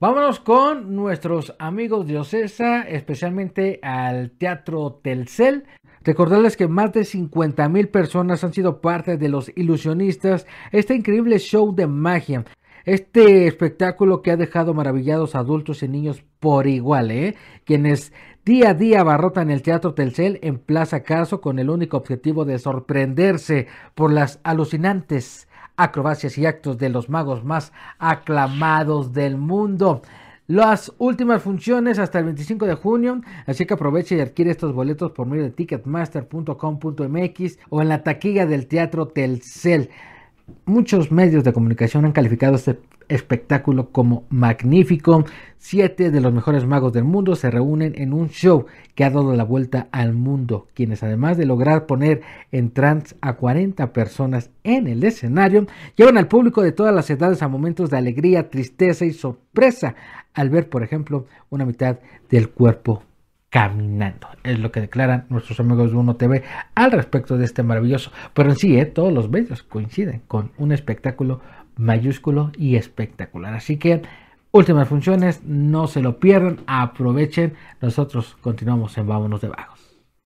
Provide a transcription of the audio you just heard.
Vámonos con nuestros amigos de Ocesa, especialmente al Teatro Telcel. Recordarles que más de 50 mil personas han sido parte de los ilusionistas, este increíble show de magia. Este espectáculo que ha dejado maravillados adultos y niños por igual, ¿eh? quienes día a día abarrotan el Teatro Telcel en Plaza Caso con el único objetivo de sorprenderse por las alucinantes acrobacias y actos de los magos más aclamados del mundo. Las últimas funciones hasta el 25 de junio, así que aproveche y adquiere estos boletos por medio de ticketmaster.com.mx o en la taquilla del Teatro Telcel. Muchos medios de comunicación han calificado este espectáculo como magnífico. Siete de los mejores magos del mundo se reúnen en un show que ha dado la vuelta al mundo, quienes además de lograr poner en trance a 40 personas en el escenario, llevan al público de todas las edades a momentos de alegría, tristeza y sorpresa al ver, por ejemplo, una mitad del cuerpo caminando. Es lo que declaran nuestros amigos de Uno TV al respecto de este maravilloso. Pero en sí, ¿eh? todos los medios coinciden con un espectáculo mayúsculo y espectacular. Así que últimas funciones, no se lo pierdan, aprovechen. Nosotros continuamos en Vámonos de Bajos